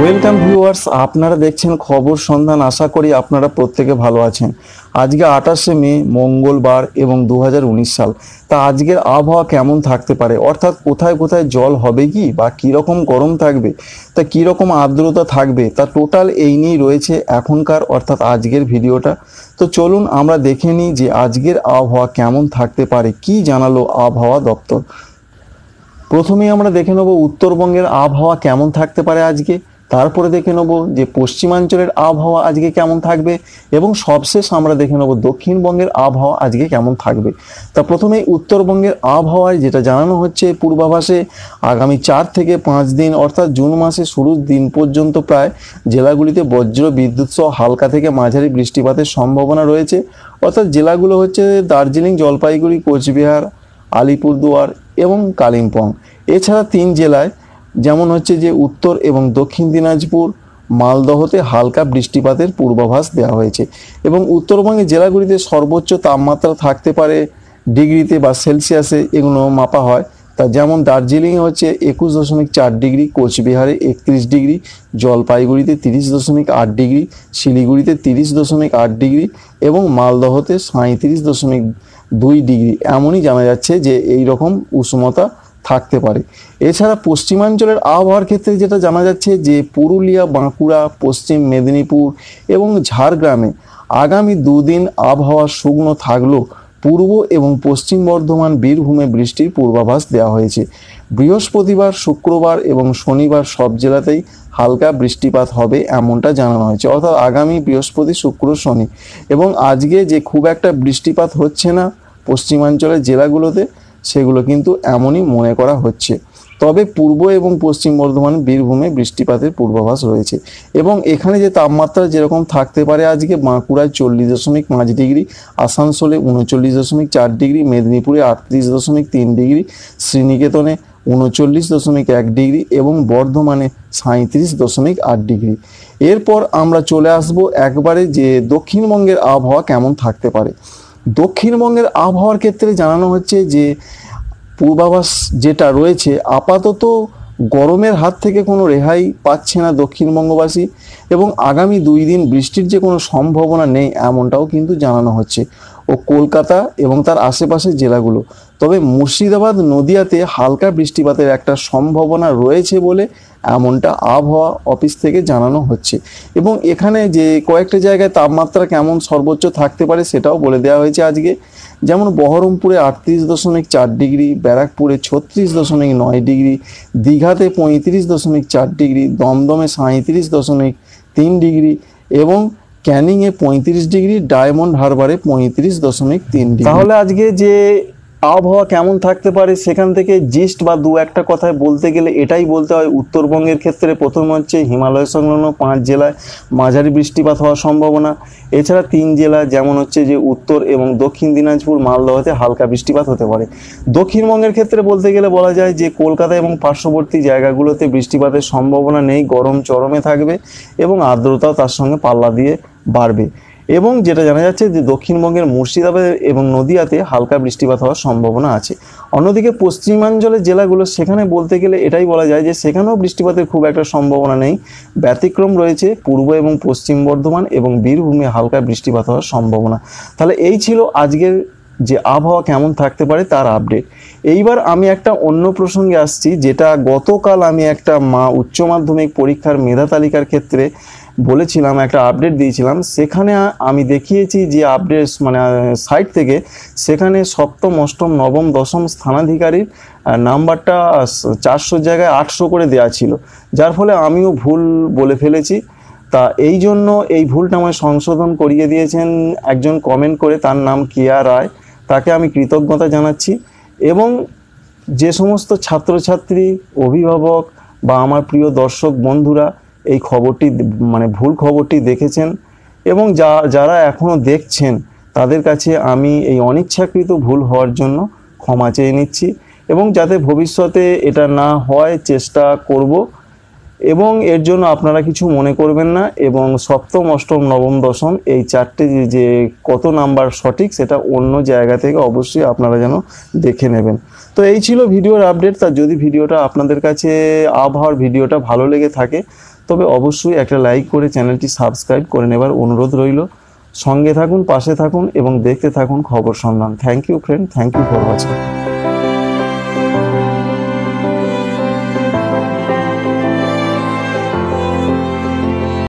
welcome viewers আপনারা দেখছেন খবর সন্ধান আশা করি আপনারা প্রত্যেকে ভালো আছেন আজকে আঠাশে মে মঙ্গলবার এবং দু সাল তা আজকের আবহাওয়া কেমন থাকতে পারে অর্থাৎ কোথায় কোথায় জল হবে কি বা কীরকম গরম থাকবে তা কীরকম আর্দ্রতা থাকবে তা টোটাল এই নিয়েই রয়েছে এখনকার অর্থাৎ আজকের ভিডিওটা তো চলুন আমরা দেখে নিই যে আজকের আবহাওয়া কেমন থাকতে পারে কি জানালো আবহাওয়া দপ্তর প্রথমেই আমরা দেখে নেব উত্তরবঙ্গের আবহাওয়া কেমন থাকতে পারে আজকে তারপরে দেখে নেব যে পশ্চিমাঞ্চলের আবহাওয়া আজকে কেমন থাকবে এবং সবশেষ আমরা দেখে নেব দক্ষিণবঙ্গের আবহাওয়া আজকে কেমন থাকবে তা প্রথমেই উত্তরবঙ্গের আবহাওয়ায় যেটা জানানো হচ্ছে পূর্বাভাসে আগামী চার থেকে পাঁচ দিন অর্থাৎ জুন মাসে শুরুর দিন পর্যন্ত প্রায় জেলাগুলিতে বজ্র বিদ্যুৎ সহ হালকা থেকে মাঝারি বৃষ্টিপাতের সম্ভাবনা রয়েছে অর্থাৎ জেলাগুলো হচ্ছে দার্জিলিং জলপাইগুড়ি কোচবিহার আলিপুরদুয়ার এবং কালিম্পং এছাড়া তিন জেলায় যেমন হচ্ছে যে উত্তর এবং দক্ষিণ দিনাজপুর মালদহতে হালকা বৃষ্টিপাতের পূর্বাভাস দেওয়া হয়েছে এবং উত্তরবঙ্গের জেলাগুলিতে সর্বোচ্চ তাপমাত্রা থাকতে পারে ডিগ্রিতে বা সেলসিয়াসে এগুলো মাপা হয় তা যেমন দার্জিলিংয়ে হচ্ছে একুশ দশমিক চার ডিগ্রি কোচবিহারে একত্রিশ ডিগ্রি জলপাইগুড়িতে তিরিশ দশমিক আট ডিগ্রি শিলিগুড়িতে তিরিশ দশমিক আট ডিগ্রি এবং মালদহতে সাঁত্রিশ দশমিক দুই ডিগ্রি এমনই জানা যাচ্ছে যে এই রকম উষ্ণতা থাকতে পারে এছাড়া পশ্চিমাঞ্চলের আবহাওয়ার ক্ষেত্রে যেটা জানা যাচ্ছে যে পুরুলিয়া বাঁকুড়া পশ্চিম মেদিনীপুর এবং ঝাড়গ্রামে আগামী দুদিন আবহাওয়া শুকনো থাকলেও পূর্ব এবং পশ্চিম বর্ধমান বীরভূমে বৃষ্টির পূর্বাভাস দেওয়া হয়েছে বৃহস্পতিবার শুক্রবার এবং শনিবার সব জেলাতেই হালকা বৃষ্টিপাত হবে এমনটা জানানো হয়েছে অর্থাৎ আগামী বৃহস্পতি শুক্র শনি এবং আজকে যে খুব একটা বৃষ্টিপাত হচ্ছে না পশ্চিমাঞ্চলের জেলাগুলোতে সেগুলো কিন্তু এমনই মনে করা হচ্ছে তবে পূর্ব এবং পশ্চিম বর্ধমান বীরভূমে বৃষ্টিপাতের পূর্বাভাস রয়েছে এবং এখানে যে তাপমাত্রা যেরকম থাকতে পারে আজকে বাঁকুড়ায় চল্লিশ দশমিক পাঁচ ডিগ্রি আসানসোলে উনচল্লিশ দশমিক চার ডিগ্রি মেদিনীপুরে আটত্রিশ দশমিক তিন ডিগ্রি শ্রীনিকেতনে উনচল্লিশ দশমিক এক ডিগ্রি এবং বর্ধমানে সাঁত্রিশ দশমিক আট ডিগ্রি এরপর আমরা চলে আসব একবারে যে দক্ষিণবঙ্গের আবহাওয়া কেমন থাকতে পারে দক্ষিণবঙ্গের আবহাওয়ার ক্ষেত্রে জানানো হচ্ছে যে পূর্বাভাস যেটা রয়েছে আপাতত গরমের হাত থেকে কোনো রেহাই পাচ্ছে না দক্ষিণবঙ্গবাসী এবং আগামী দুই দিন বৃষ্টির যে কোনো সম্ভাবনা নেই এমনটাও কিন্তু জানানো হচ্ছে ও কলকাতা এবং তার আশেপাশের জেলাগুলো তবে মুর্শিদাবাদ নদিয়াতে হালকা বৃষ্টিপাতের একটা সম্ভাবনা রয়েছে বলে এমনটা আবহাওয়া অফিস থেকে জানানো হচ্ছে এবং এখানে যে কয়েকটা জায়গায় তাপমাত্রা কেমন সর্বোচ্চ থাকতে পারে সেটাও বলে দেওয়া হয়েছে আজকে যেমন বহরমপুরে আটত্রিশ দশমিক চার ডিগ্রি ব্যারাকপুরে ছত্রিশ দশমিক নয় ডিগ্রি দীঘাতে পঁয়ত্রিশ দশমিক চার ডিগ্রি দমদমে সাঁত্রিশ দশমিক তিন ডিগ্রি এবং ক্যানিংয়ে পঁয়ত্রিশ ডিগ্রি ডায়মন্ড হারবারে পঁয়ত্রিশ দশমিক তিন ডিগ্রি তাহলে আজকে যে আবহাওয়া কেমন থাকতে পারে সেখান থেকে জিস্ট বা দু একটা কথায় বলতে গেলে এটাই বলতে হয় উত্তরবঙ্গের ক্ষেত্রে প্রথম হচ্ছে হিমালয় সংলগ্ন পাঁচ জেলায় মাঝারি বৃষ্টিপাত হওয়ার সম্ভাবনা এছাড়া তিন জেলা যেমন হচ্ছে যে উত্তর এবং দক্ষিণ দিনাজপুর মালদহতে হালকা বৃষ্টিপাত হতে পারে দক্ষিণবঙ্গের ক্ষেত্রে বলতে গেলে বলা যায় যে কলকাতা এবং পার্শ্ববর্তী জায়গাগুলোতে বৃষ্টিপাতের সম্ভাবনা নেই গরম চরমে থাকবে এবং আর্দ্রতাও তার সঙ্গে পাল্লা দিয়ে বাড়বে এবং যেটা জানা যাচ্ছে যে দক্ষিণবঙ্গের মুর্শিদাবাদ এবং নদিয়াতে হালকা বৃষ্টিপাত হওয়ার সম্ভাবনা আছে অন্যদিকে পশ্চিমাঞ্চলের জেলাগুলো সেখানে বলতে গেলে এটাই বলা যায় যে সেখানেও বৃষ্টিপাতের খুব একটা সম্ভাবনা নেই ব্যতিক্রম রয়েছে পূর্ব এবং পশ্চিম বর্ধমান এবং বীরভূমে হালকা বৃষ্টিপাত হওয়ার সম্ভাবনা তাহলে এই ছিল আজকের যে আবহাওয়া কেমন থাকতে পারে তার আপডেট এইবার আমি একটা অন্য প্রসঙ্গে আসছি যেটা গতকাল আমি একটা মা উচ্চ মাধ্যমিক পরীক্ষার মেধা তালিকার ক্ষেত্রে বলেছিলাম একটা আপডেট দিয়েছিলাম সেখানে আমি দেখিয়েছি যে আপডেট মানে সাইট থেকে সেখানে সপ্তম অষ্টম নবম দশম স্থানাধিকারীর নাম্বারটা চারশোর জায়গায় আটশো করে দেওয়া ছিল যার ফলে আমিও ভুল বলে ফেলেছি তা এই জন্য এই ভুলটা আমায় সংশোধন করিয়ে দিয়েছেন একজন কমেন্ট করে তার নাম কিয়া রায় তাকে আমি কৃতজ্ঞতা জানাচ্ছি এবং যে সমস্ত ছাত্রছাত্রী অভিভাবক বা আমার প্রিয় দর্শক বন্ধুরা এই খবরটি মানে ভুল খবরটি দেখেছেন এবং যা যারা এখনও দেখছেন তাদের কাছে আমি এই অনিচ্ছাকৃত ভুল হওয়ার জন্য ক্ষমা চেয়ে নিচ্ছি এবং যাতে ভবিষ্যতে এটা না হয় চেষ্টা করব এবং এর জন্য আপনারা কিছু মনে করবেন না এবং সপ্তম অষ্টম নবম দশম এই চারটে যে কত নাম্বার সঠিক সেটা অন্য জায়গা থেকে অবশ্যই আপনারা যেন দেখে নেবেন তো এই ছিল ভিডিওর আপডেট তা যদি ভিডিওটা আপনাদের কাছে আবহাওয়ার ভিডিওটা ভালো লেগে থাকে তবে অবশ্যই একটা লাইক করে চ্যানেলটি সাবস্ক্রাইব করে নেবার অনুরোধ রইল সঙ্গে থাকুন পাশে থাকুন এবং দেখতে থাকুন খবর সন্ধান thank you friend thank you for watching